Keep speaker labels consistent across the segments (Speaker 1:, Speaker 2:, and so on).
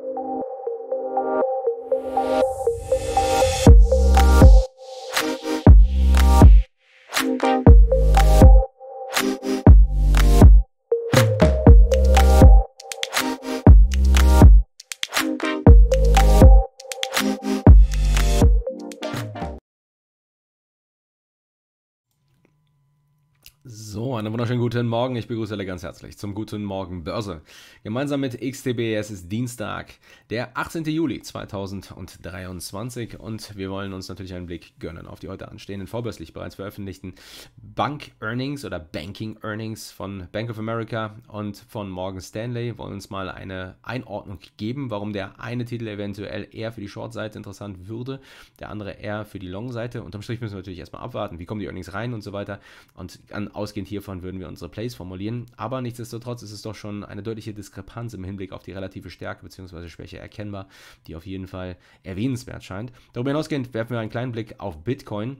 Speaker 1: you So, einen wunderschönen guten Morgen. Ich begrüße alle ganz herzlich zum Guten Morgen Börse. Gemeinsam mit XTB, es ist Dienstag, der 18. Juli 2023 und wir wollen uns natürlich einen Blick gönnen auf die heute anstehenden, vorbörslich bereits veröffentlichten Bank-Earnings oder Banking-Earnings von Bank of America und von Morgan Stanley. Wir Wollen uns mal eine Einordnung geben, warum der eine Titel eventuell eher für die Short-Seite interessant würde, der andere eher für die Long-Seite. Unterm Strich müssen wir natürlich erstmal abwarten, wie kommen die Earnings rein und so weiter. Und an Ausgehend hiervon würden wir unsere Plays formulieren, aber nichtsdestotrotz ist es doch schon eine deutliche Diskrepanz im Hinblick auf die relative Stärke bzw. Schwäche erkennbar, die auf jeden Fall erwähnenswert scheint. Darüber hinausgehend werfen wir einen kleinen Blick auf Bitcoin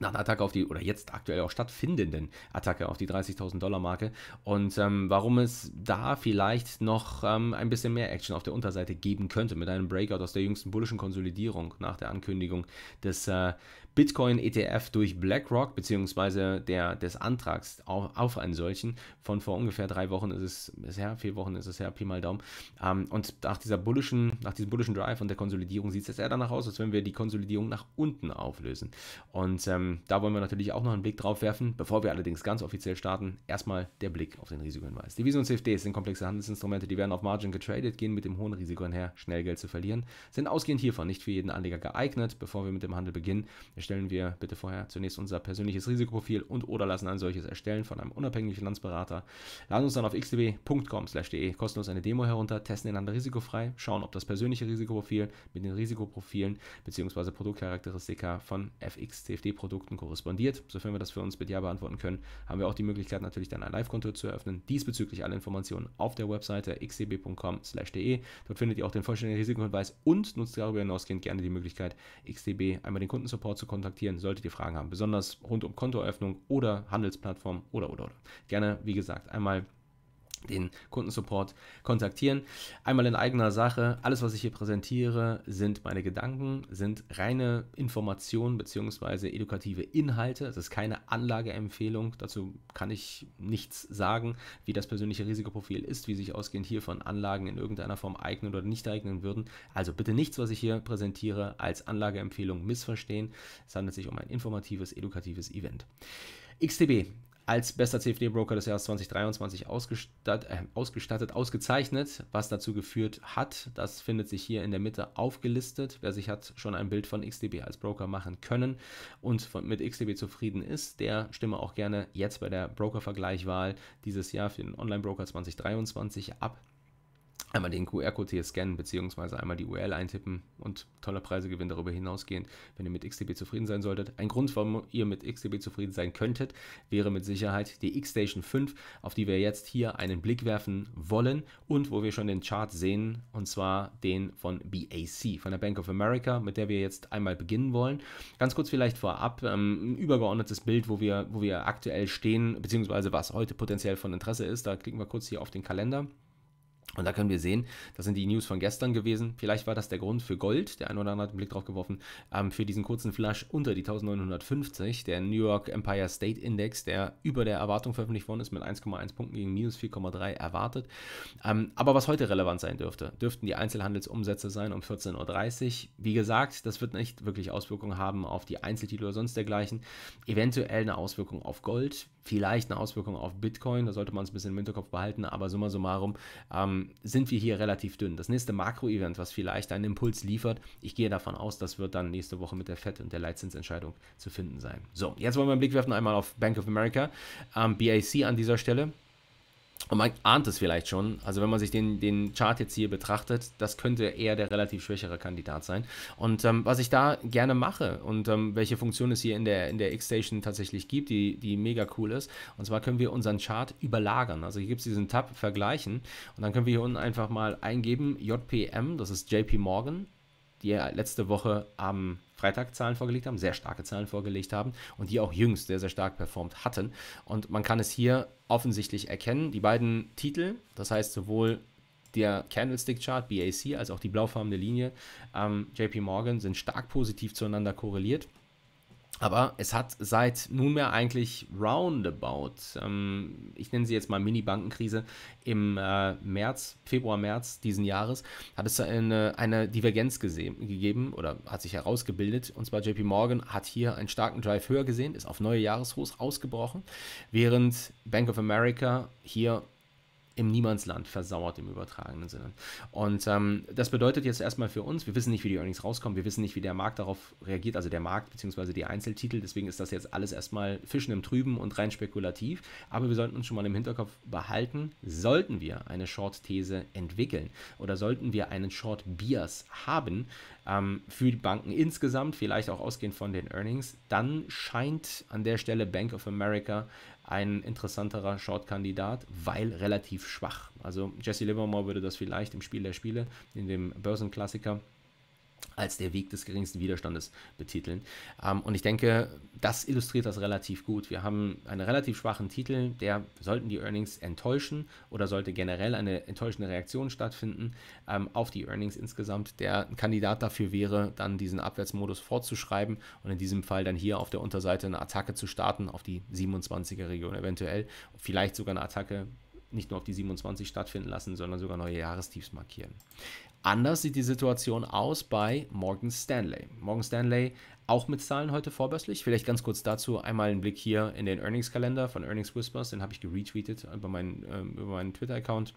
Speaker 1: nach einer Attacke auf die, oder jetzt aktuell auch stattfindenden Attacke auf die 30.000 Dollar Marke und ähm, warum es da vielleicht noch ähm, ein bisschen mehr Action auf der Unterseite geben könnte mit einem Breakout aus der jüngsten bullischen Konsolidierung nach der Ankündigung des äh, Bitcoin-ETF durch BlackRock beziehungsweise des Antrags auf, auf, einen solchen von vor ungefähr drei Wochen ist es bisher, vier Wochen ist es her, Pi mal Daumen. Ähm, und nach, dieser bullischen, nach diesem bullischen Drive und der Konsolidierung sieht es jetzt eher danach aus, als wenn wir die Konsolidierung nach unten auflösen. Und ähm, da wollen wir natürlich auch noch einen Blick drauf werfen. Bevor wir allerdings ganz offiziell starten, erstmal der Blick auf den Risikohinweis. Devisen und CFDs sind komplexe Handelsinstrumente, die werden auf Margin getradet, gehen mit dem hohen Risiko einher, schnell Geld zu verlieren, sind ausgehend hiervon nicht für jeden Anleger geeignet. Bevor wir mit dem Handel beginnen, erstellen wir bitte vorher zunächst unser persönliches Risikoprofil und oder lassen ein solches erstellen von einem unabhängigen Finanzberater. Laden uns dann auf xdb.com/de kostenlos eine Demo herunter, testen den anderen risikofrei, schauen, ob das persönliche Risikoprofil mit den Risikoprofilen bzw. Produktcharakteristika von FX-CFD-Produkten korrespondiert. Sofern wir das für uns mit Ja beantworten können, haben wir auch die Möglichkeit, natürlich dann ein Live-Konto zu eröffnen. Diesbezüglich alle Informationen auf der Webseite xdb.com/de. Dort findet ihr auch den vollständigen Risikohinweis und nutzt darüber hinausgehend gerne die Möglichkeit, xdb einmal den Kundensupport zu kontaktieren kontaktieren, solltet ihr Fragen haben, besonders rund um Kontoeröffnung oder Handelsplattform oder oder oder. Gerne, wie gesagt, einmal den Kundensupport kontaktieren. Einmal in eigener Sache, alles, was ich hier präsentiere, sind meine Gedanken, sind reine Informationen bzw. edukative Inhalte. Es ist keine Anlageempfehlung, dazu kann ich nichts sagen, wie das persönliche Risikoprofil ist, wie sich ausgehend hier von Anlagen in irgendeiner Form eignen oder nicht eignen würden. Also bitte nichts, was ich hier präsentiere, als Anlageempfehlung missverstehen. Es handelt sich um ein informatives, edukatives Event. XTB als bester CFD-Broker des Jahres 2023 ausgestattet, äh, ausgestattet, ausgezeichnet, was dazu geführt hat. Das findet sich hier in der Mitte aufgelistet. Wer sich hat schon ein Bild von XDB als Broker machen können und von, mit XDB zufrieden ist, der stimme auch gerne jetzt bei der Broker-Vergleichwahl dieses Jahr für den Online-Broker 2023 ab einmal den QR-Code hier scannen beziehungsweise einmal die URL eintippen und toller Preisegewinn darüber hinausgehend, wenn ihr mit XDB zufrieden sein solltet. Ein Grund, warum ihr mit XDB zufrieden sein könntet, wäre mit Sicherheit die X-Station 5, auf die wir jetzt hier einen Blick werfen wollen und wo wir schon den Chart sehen und zwar den von BAC, von der Bank of America, mit der wir jetzt einmal beginnen wollen. Ganz kurz vielleicht vorab ähm, ein übergeordnetes Bild, wo wir, wo wir aktuell stehen, beziehungsweise was heute potenziell von Interesse ist. Da klicken wir kurz hier auf den Kalender. Und da können wir sehen, das sind die News von gestern gewesen. Vielleicht war das der Grund für Gold, der ein oder andere hat einen Blick drauf geworfen, ähm, für diesen kurzen Flash unter die 1950. Der New York Empire State Index, der über der Erwartung veröffentlicht worden ist, mit 1,1 Punkten gegen minus 4,3 erwartet. Ähm, aber was heute relevant sein dürfte, dürften die Einzelhandelsumsätze sein um 14.30 Uhr. Wie gesagt, das wird nicht wirklich Auswirkungen haben auf die Einzeltitel oder sonst dergleichen. Eventuell eine Auswirkung auf Gold, vielleicht eine Auswirkung auf Bitcoin, da sollte man es ein bisschen im Hinterkopf behalten, aber summa summarum, ähm, sind wir hier relativ dünn. Das nächste Makro-Event, was vielleicht einen Impuls liefert, ich gehe davon aus, das wird dann nächste Woche mit der FED und der Leitzinsentscheidung zu finden sein. So, jetzt wollen wir einen Blick werfen einmal auf Bank of America, ähm, BAC an dieser Stelle. Und man ahnt es vielleicht schon. Also wenn man sich den, den Chart jetzt hier betrachtet, das könnte eher der relativ schwächere Kandidat sein. Und ähm, was ich da gerne mache und ähm, welche Funktion es hier in der, in der X-Station tatsächlich gibt, die, die mega cool ist. Und zwar können wir unseren Chart überlagern. Also hier gibt es diesen Tab Vergleichen. Und dann können wir hier unten einfach mal eingeben, JPM, das ist JP Morgan die letzte Woche am Freitag Zahlen vorgelegt haben, sehr starke Zahlen vorgelegt haben und die auch jüngst sehr, sehr stark performt hatten. Und man kann es hier offensichtlich erkennen. Die beiden Titel, das heißt sowohl der Candlestick-Chart, BAC, als auch die blaufarbene Linie, ähm, JP Morgan, sind stark positiv zueinander korreliert. Aber es hat seit nunmehr eigentlich roundabout, ähm, ich nenne sie jetzt mal Mini-Bankenkrise, im äh, März, Februar, März diesen Jahres, hat es eine, eine Divergenz gesehen, gegeben oder hat sich herausgebildet. Und zwar JP Morgan hat hier einen starken Drive höher gesehen, ist auf neue Jahreshochs ausgebrochen, während Bank of America hier im Niemandsland versauert im übertragenen Sinne. Und ähm, das bedeutet jetzt erstmal für uns, wir wissen nicht, wie die Earnings rauskommen, wir wissen nicht, wie der Markt darauf reagiert, also der Markt bzw. die Einzeltitel. Deswegen ist das jetzt alles erstmal Fischen im Trüben und rein spekulativ. Aber wir sollten uns schon mal im Hinterkopf behalten, sollten wir eine Short-These entwickeln oder sollten wir einen Short-Bias haben ähm, für die Banken insgesamt, vielleicht auch ausgehend von den Earnings, dann scheint an der Stelle Bank of America ein interessanterer Short-Kandidat, weil relativ schwach. Also Jesse Livermore würde das vielleicht im Spiel der Spiele, in dem Börsenklassiker, als der Weg des geringsten Widerstandes betiteln. Ähm, und ich denke, das illustriert das relativ gut. Wir haben einen relativ schwachen Titel, der sollten die Earnings enttäuschen oder sollte generell eine enttäuschende Reaktion stattfinden ähm, auf die Earnings insgesamt, der ein Kandidat dafür wäre, dann diesen Abwärtsmodus fortzuschreiben und in diesem Fall dann hier auf der Unterseite eine Attacke zu starten auf die 27er Region eventuell, vielleicht sogar eine Attacke nicht nur auf die 27 stattfinden lassen, sondern sogar neue Jahrestiefs markieren. Anders sieht die Situation aus bei Morgan Stanley. Morgan Stanley auch mit Zahlen heute vorbörslich. Vielleicht ganz kurz dazu einmal einen Blick hier in den Earnings-Kalender von Earnings Whispers. Den habe ich geretweetet äh, über meinen, ähm, über meinen Twitter-Account.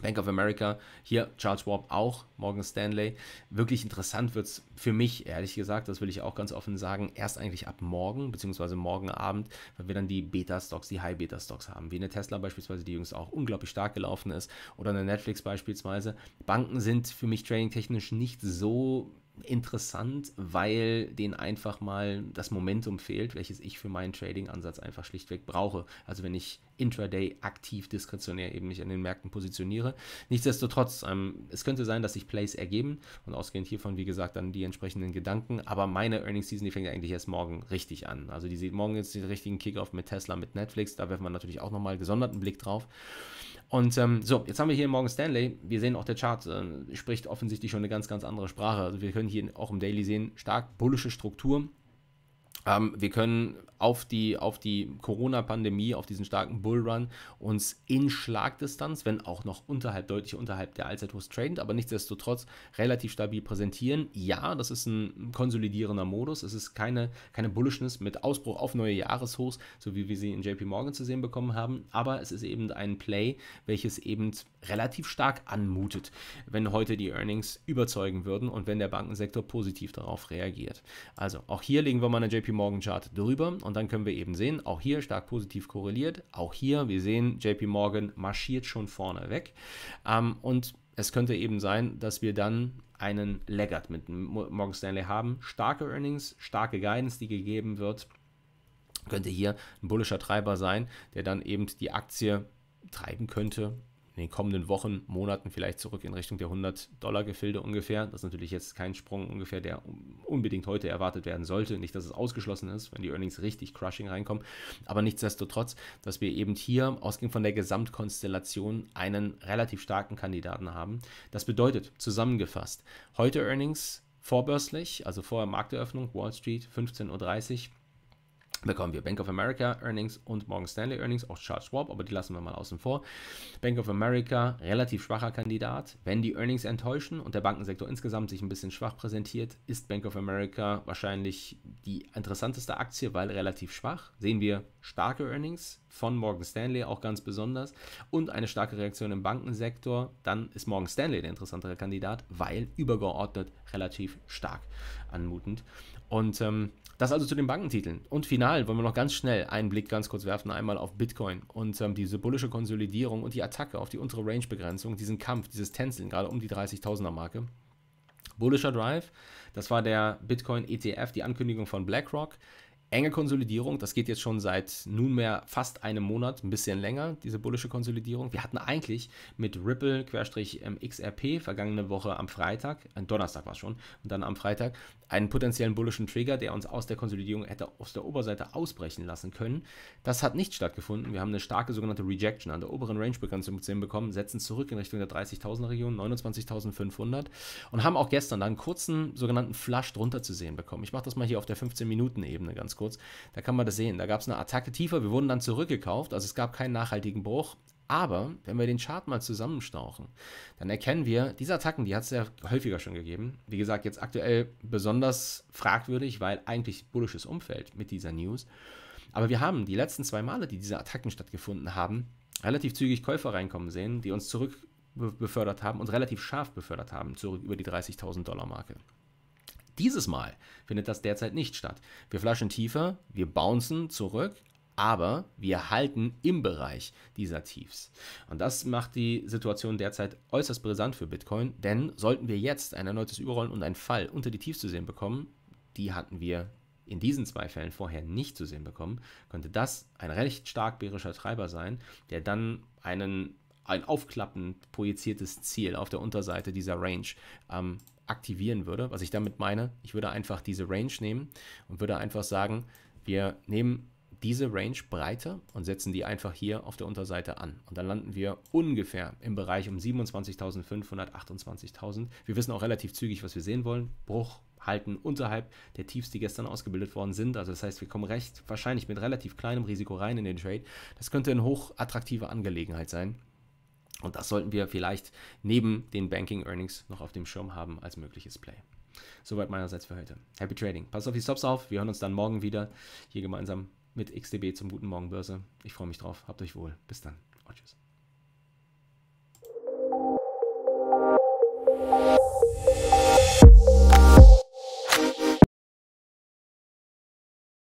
Speaker 1: Bank of America, hier Charles Schwab auch, Morgan Stanley. Wirklich interessant wird es für mich, ehrlich gesagt, das will ich auch ganz offen sagen, erst eigentlich ab morgen, beziehungsweise morgen Abend, weil wir dann die Beta-Stocks, die High-Beta-Stocks haben, wie eine Tesla beispielsweise, die jüngst auch unglaublich stark gelaufen ist, oder eine Netflix beispielsweise. Banken sind für mich trading-technisch nicht so interessant, weil denen einfach mal das Momentum fehlt, welches ich für meinen Trading-Ansatz einfach schlichtweg brauche. Also wenn ich intraday aktiv diskretionär eben mich an den Märkten positioniere. Nichtsdestotrotz, ähm, es könnte sein, dass sich Plays ergeben und ausgehend hiervon, wie gesagt, dann die entsprechenden Gedanken. Aber meine Earnings Season, die fängt ja eigentlich erst morgen richtig an. Also die sieht morgen jetzt den richtigen Kickoff mit Tesla, mit Netflix. Da werfen wir natürlich auch nochmal gesonderten Blick drauf. Und ähm, so, jetzt haben wir hier Morgan Stanley. Wir sehen auch, der Chart äh, spricht offensichtlich schon eine ganz, ganz andere Sprache. Also wir können hier auch im Daily sehen, stark bullische Struktur. Ähm, wir können auf die, auf die Corona-Pandemie, auf diesen starken Bullrun uns in Schlagdistanz, wenn auch noch unterhalb, deutlich unterhalb der Allzeithochs traden, aber nichtsdestotrotz relativ stabil präsentieren. Ja, das ist ein konsolidierender Modus. Es ist keine, keine Bullishness mit Ausbruch auf neue Jahreshochs, so wie wir sie in JP Morgan zu sehen bekommen haben, aber es ist eben ein Play, welches eben relativ stark anmutet, wenn heute die Earnings überzeugen würden und wenn der Bankensektor positiv darauf reagiert. Also auch hier legen wir mal eine JP Morgan Chart drüber und dann können wir eben sehen, auch hier stark positiv korreliert. Auch hier, wir sehen, JP Morgan marschiert schon vorne weg. Ähm, und es könnte eben sein, dass wir dann einen Laggard mit Morgan Stanley haben. Starke Earnings, starke Guidance, die gegeben wird. Könnte hier ein bullischer Treiber sein, der dann eben die Aktie treiben könnte in den kommenden Wochen, Monaten vielleicht zurück in Richtung der 100-Dollar-Gefilde ungefähr. Das ist natürlich jetzt kein Sprung ungefähr, der unbedingt heute erwartet werden sollte. Nicht, dass es ausgeschlossen ist, wenn die Earnings richtig crushing reinkommen. Aber nichtsdestotrotz, dass wir eben hier, ausgehend von der Gesamtkonstellation, einen relativ starken Kandidaten haben. Das bedeutet, zusammengefasst, heute Earnings vorbörslich, also vor Markteröffnung, Wall Street, 15.30 Uhr bekommen wir Bank of America Earnings und Morgan Stanley Earnings, auch Charles Schwab, aber die lassen wir mal außen vor. Bank of America, relativ schwacher Kandidat. Wenn die Earnings enttäuschen und der Bankensektor insgesamt sich ein bisschen schwach präsentiert, ist Bank of America wahrscheinlich die interessanteste Aktie, weil relativ schwach. Sehen wir starke Earnings von Morgan Stanley auch ganz besonders und eine starke Reaktion im Bankensektor, dann ist Morgan Stanley der interessantere Kandidat, weil übergeordnet relativ stark anmutend. Und ähm, das also zu den Bankentiteln. Und final wollen wir noch ganz schnell einen Blick ganz kurz werfen, einmal auf Bitcoin und ähm, die symbolische Konsolidierung und die Attacke auf die untere Range-Begrenzung, diesen Kampf, dieses Tänzeln gerade um die 30.000er-Marke. Bullischer Drive, das war der Bitcoin ETF, die Ankündigung von BlackRock. Enge Konsolidierung, das geht jetzt schon seit nunmehr fast einem Monat, ein bisschen länger, diese bullische Konsolidierung. Wir hatten eigentlich mit Ripple-XRP ähm, vergangene Woche am Freitag, ein äh, Donnerstag war es schon, und dann am Freitag, einen potenziellen bullischen Trigger, der uns aus der Konsolidierung hätte aus der Oberseite ausbrechen lassen können. Das hat nicht stattgefunden. Wir haben eine starke sogenannte Rejection an der oberen Range-Begrenzung bekommen, setzen zurück in Richtung der 30.000 Region, 29.500 und haben auch gestern dann einen kurzen sogenannten Flush drunter zu sehen bekommen. Ich mache das mal hier auf der 15-Minuten-Ebene ganz kurz. Da kann man das sehen. Da gab es eine Attacke tiefer, wir wurden dann zurückgekauft, also es gab keinen nachhaltigen Bruch, aber wenn wir den Chart mal zusammenstauchen, dann erkennen wir, diese Attacken, die hat es ja häufiger schon gegeben. Wie gesagt, jetzt aktuell besonders fragwürdig, weil eigentlich bullisches Umfeld mit dieser News. Aber wir haben die letzten zwei Male, die diese Attacken stattgefunden haben, relativ zügig Käufer reinkommen sehen, die uns zurückbefördert haben und relativ scharf befördert haben, zurück über die 30.000 Dollar Marke. Dieses Mal findet das derzeit nicht statt. Wir flaschen tiefer, wir bouncen zurück, aber wir halten im Bereich dieser Tiefs. Und das macht die Situation derzeit äußerst brisant für Bitcoin, denn sollten wir jetzt ein erneutes Überrollen und einen Fall unter die Tiefs zu sehen bekommen, die hatten wir in diesen zwei Fällen vorher nicht zu sehen bekommen, könnte das ein recht stark bärischer Treiber sein, der dann einen, ein aufklappend projiziertes Ziel auf der Unterseite dieser Range ähm, aktivieren würde. Was ich damit meine, ich würde einfach diese Range nehmen und würde einfach sagen, wir nehmen diese Range breiter und setzen die einfach hier auf der Unterseite an. Und dann landen wir ungefähr im Bereich um 27.500, 28.000. Wir wissen auch relativ zügig, was wir sehen wollen. Bruch, halten unterhalb der Tiefs, die gestern ausgebildet worden sind. Also das heißt, wir kommen recht wahrscheinlich mit relativ kleinem Risiko rein in den Trade. Das könnte eine hochattraktive Angelegenheit sein. Und das sollten wir vielleicht neben den Banking Earnings noch auf dem Schirm haben als mögliches Play. Soweit meinerseits für heute. Happy Trading. Passt auf die Stops auf. Wir hören uns dann morgen wieder hier gemeinsam mit XDB zum guten Morgen Börse. Ich freue mich drauf. Habt euch wohl. Bis dann und tschüss.